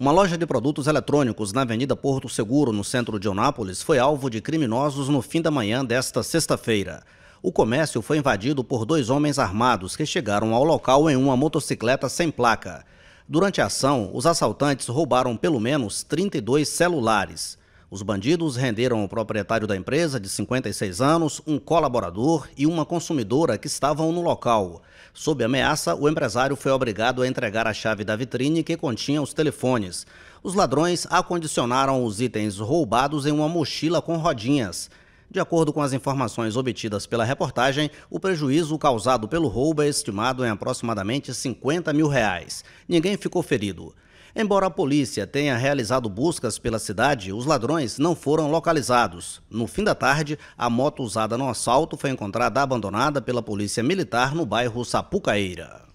Uma loja de produtos eletrônicos na Avenida Porto Seguro, no centro de Onápolis, foi alvo de criminosos no fim da manhã desta sexta-feira. O comércio foi invadido por dois homens armados que chegaram ao local em uma motocicleta sem placa. Durante a ação, os assaltantes roubaram pelo menos 32 celulares. Os bandidos renderam o proprietário da empresa, de 56 anos, um colaborador e uma consumidora que estavam no local. Sob ameaça, o empresário foi obrigado a entregar a chave da vitrine que continha os telefones. Os ladrões acondicionaram os itens roubados em uma mochila com rodinhas. De acordo com as informações obtidas pela reportagem, o prejuízo causado pelo roubo é estimado em aproximadamente 50 mil reais. Ninguém ficou ferido. Embora a polícia tenha realizado buscas pela cidade, os ladrões não foram localizados. No fim da tarde, a moto usada no assalto foi encontrada abandonada pela polícia militar no bairro Sapucaíra.